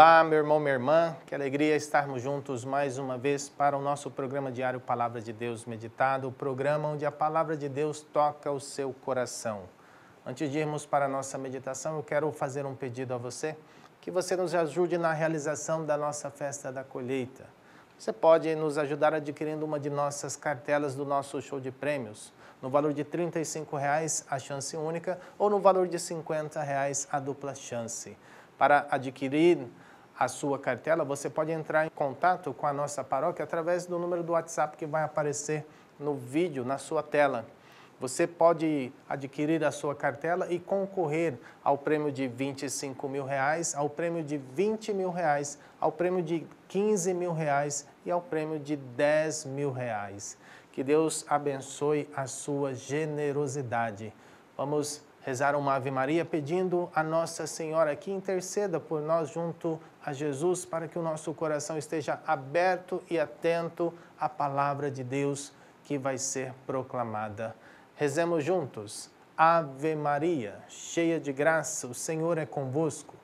Olá, meu irmão, minha irmã, que alegria estarmos juntos mais uma vez para o nosso programa diário Palavra de Deus Meditado, o programa onde a palavra de Deus toca o seu coração. Antes de irmos para a nossa meditação, eu quero fazer um pedido a você, que você nos ajude na realização da nossa festa da colheita. Você pode nos ajudar adquirindo uma de nossas cartelas do nosso show de prêmios, no valor de R$ 35,00 a chance única ou no valor de R$ 50,00 a dupla chance para adquirir a sua cartela, você pode entrar em contato com a nossa paróquia através do número do WhatsApp que vai aparecer no vídeo, na sua tela. Você pode adquirir a sua cartela e concorrer ao prêmio de 25 mil reais, ao prêmio de 20 mil reais, ao prêmio de 15 mil reais e ao prêmio de 10 mil reais. Que Deus abençoe a sua generosidade. Vamos rezar uma Ave Maria pedindo a Nossa Senhora que interceda por nós junto a Jesus para que o nosso coração esteja aberto e atento à palavra de Deus que vai ser proclamada. Rezemos juntos. Ave Maria, cheia de graça, o Senhor é convosco.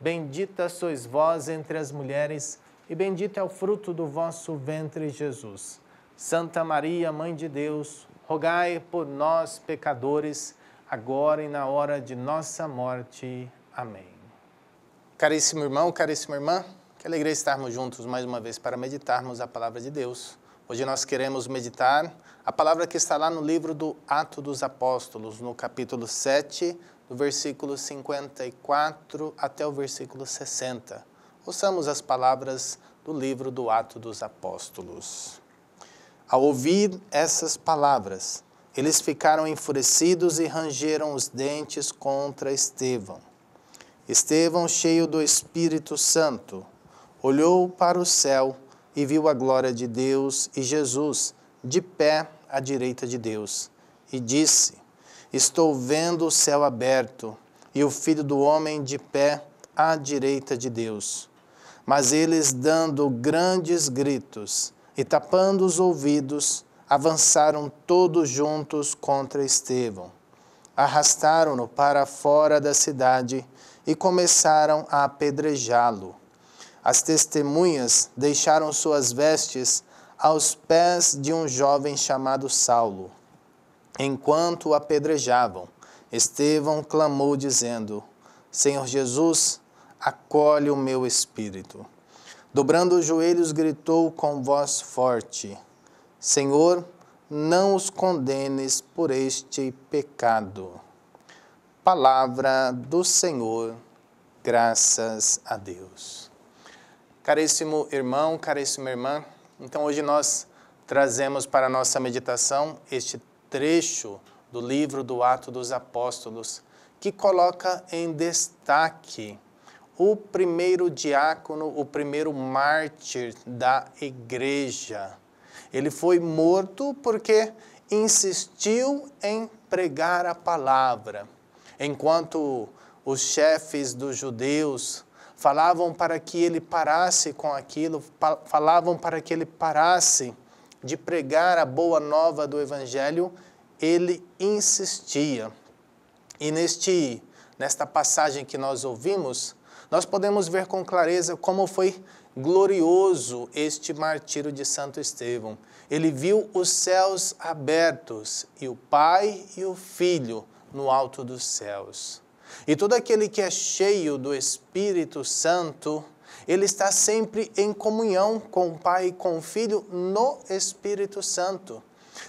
Bendita sois vós entre as mulheres e bendito é o fruto do vosso ventre, Jesus. Santa Maria, Mãe de Deus, rogai por nós, pecadores, agora e na hora de nossa morte. Amém. Caríssimo irmão, caríssima irmã, que alegria estarmos juntos mais uma vez para meditarmos a palavra de Deus. Hoje nós queremos meditar a palavra que está lá no livro do Ato dos Apóstolos, no capítulo 7, do versículo 54 até o versículo 60. Ouçamos as palavras do livro do Ato dos Apóstolos. Ao ouvir essas palavras, eles ficaram enfurecidos e rangeram os dentes contra Estevão. Estevão, cheio do Espírito Santo, olhou para o céu e viu a glória de Deus e Jesus de pé à direita de Deus. E disse: Estou vendo o céu aberto e o filho do homem de pé à direita de Deus. Mas eles, dando grandes gritos e tapando os ouvidos, avançaram todos juntos contra Estevão. Arrastaram-no para fora da cidade e começaram a apedrejá-lo. As testemunhas deixaram suas vestes aos pés de um jovem chamado Saulo. Enquanto o apedrejavam, Estevão clamou, dizendo: Senhor Jesus, acolhe o meu espírito. Dobrando os joelhos, gritou com voz forte: Senhor, não os condenes por este pecado. Palavra do Senhor, graças a Deus. Caríssimo irmão, caríssima irmã, então hoje nós trazemos para a nossa meditação este trecho do livro do Ato dos Apóstolos, que coloca em destaque o primeiro diácono, o primeiro mártir da igreja ele foi morto porque insistiu em pregar a palavra. Enquanto os chefes dos judeus falavam para que ele parasse com aquilo, falavam para que ele parasse de pregar a boa nova do evangelho, ele insistia. E neste nesta passagem que nós ouvimos, nós podemos ver com clareza como foi glorioso este martírio de Santo Estevão. Ele viu os céus abertos e o Pai e o Filho no alto dos céus. E todo aquele que é cheio do Espírito Santo, ele está sempre em comunhão com o Pai e com o Filho no Espírito Santo.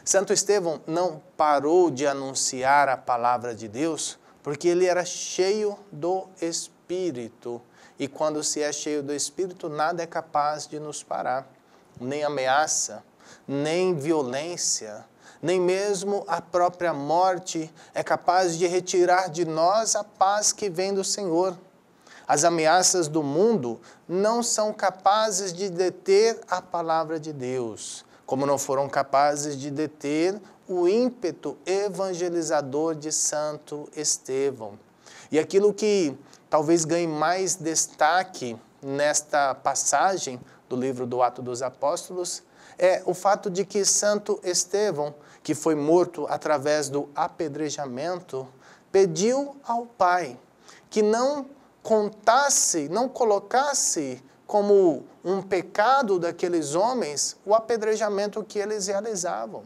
Santo Estevão não parou de anunciar a palavra de Deus, porque ele era cheio do Espírito Espírito. E quando se é cheio do Espírito, nada é capaz de nos parar, nem ameaça, nem violência, nem mesmo a própria morte é capaz de retirar de nós a paz que vem do Senhor. As ameaças do mundo não são capazes de deter a palavra de Deus, como não foram capazes de deter o ímpeto evangelizador de Santo Estevão. E aquilo que talvez ganhe mais destaque nesta passagem do livro do Ato dos Apóstolos é o fato de que Santo Estevão, que foi morto através do apedrejamento, pediu ao Pai que não contasse, não colocasse como um pecado daqueles homens o apedrejamento que eles realizavam.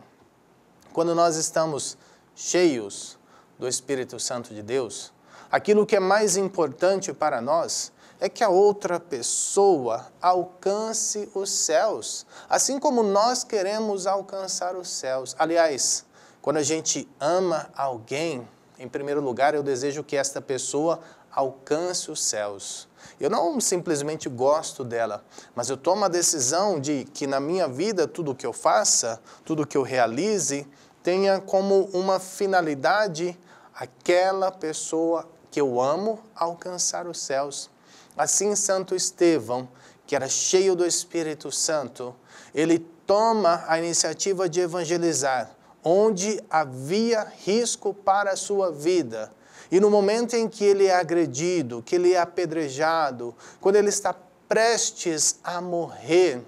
Quando nós estamos cheios do Espírito Santo de Deus, Aquilo que é mais importante para nós é que a outra pessoa alcance os céus, assim como nós queremos alcançar os céus. Aliás, quando a gente ama alguém, em primeiro lugar, eu desejo que esta pessoa alcance os céus. Eu não simplesmente gosto dela, mas eu tomo a decisão de que na minha vida tudo o que eu faça, tudo o que eu realize, tenha como uma finalidade aquela pessoa porque eu amo alcançar os céus. Assim, Santo Estevão, que era cheio do Espírito Santo, ele toma a iniciativa de evangelizar onde havia risco para a sua vida. E no momento em que ele é agredido, que ele é apedrejado, quando ele está prestes a morrer,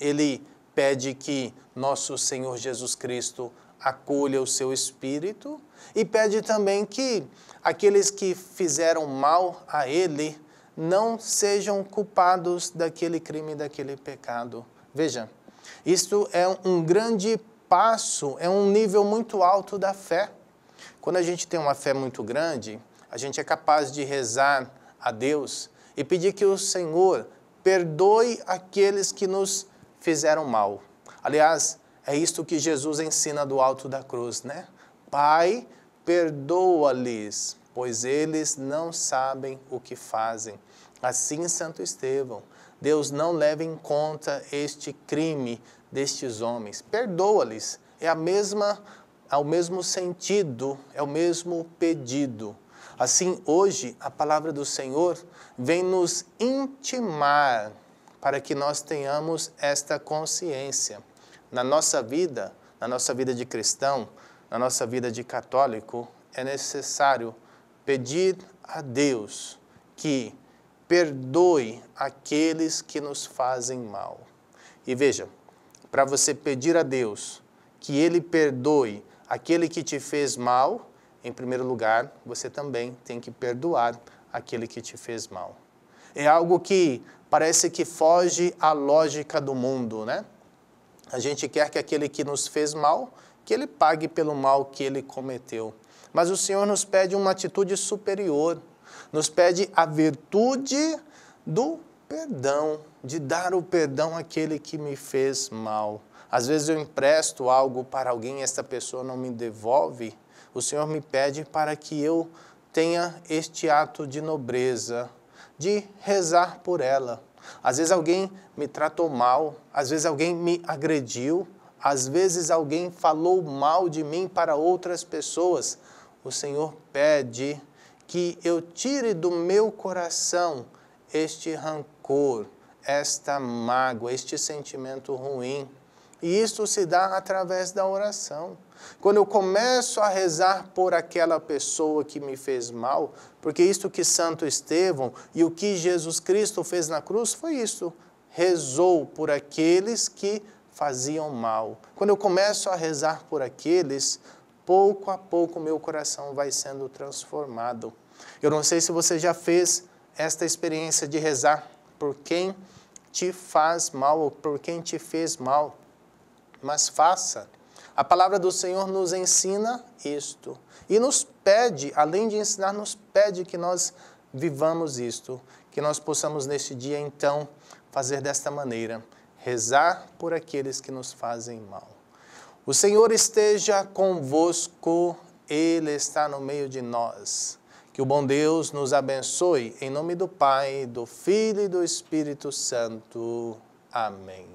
ele pede que nosso Senhor Jesus Cristo acolha o seu espírito e pede também que aqueles que fizeram mal a ele não sejam culpados daquele crime, daquele pecado. Veja, isto é um grande passo, é um nível muito alto da fé. Quando a gente tem uma fé muito grande, a gente é capaz de rezar a Deus e pedir que o Senhor perdoe aqueles que nos fizeram mal. Aliás, é isto que Jesus ensina do alto da cruz, né? Pai, perdoa-lhes, pois eles não sabem o que fazem. Assim, Santo Estevão, Deus não leva em conta este crime destes homens. Perdoa-lhes. É a mesma, ao é mesmo sentido, é o mesmo pedido. Assim, hoje, a palavra do Senhor vem nos intimar para que nós tenhamos esta consciência na nossa vida, na nossa vida de cristão, na nossa vida de católico, é necessário pedir a Deus que perdoe aqueles que nos fazem mal. E veja, para você pedir a Deus que Ele perdoe aquele que te fez mal, em primeiro lugar, você também tem que perdoar aquele que te fez mal. É algo que parece que foge à lógica do mundo, né? A gente quer que aquele que nos fez mal, que ele pague pelo mal que ele cometeu. Mas o Senhor nos pede uma atitude superior, nos pede a virtude do perdão, de dar o perdão àquele que me fez mal. Às vezes eu empresto algo para alguém e essa pessoa não me devolve. O Senhor me pede para que eu tenha este ato de nobreza, de rezar por ela, às vezes alguém me tratou mal, às vezes alguém me agrediu, às vezes alguém falou mal de mim para outras pessoas. O Senhor pede que eu tire do meu coração este rancor, esta mágoa, este sentimento ruim. E isto se dá através da oração. Quando eu começo a rezar por aquela pessoa que me fez mal, porque isto que Santo Estevão e o que Jesus Cristo fez na cruz foi isso: rezou por aqueles que faziam mal. Quando eu começo a rezar por aqueles, pouco a pouco meu coração vai sendo transformado. Eu não sei se você já fez esta experiência de rezar por quem te faz mal ou por quem te fez mal, mas faça. A palavra do Senhor nos ensina isto e nos pede, além de ensinar, nos pede que nós vivamos isto, que nós possamos neste dia então fazer desta maneira, rezar por aqueles que nos fazem mal. O Senhor esteja convosco, ele está no meio de nós. Que o bom Deus nos abençoe em nome do Pai, do Filho e do Espírito Santo. Amém.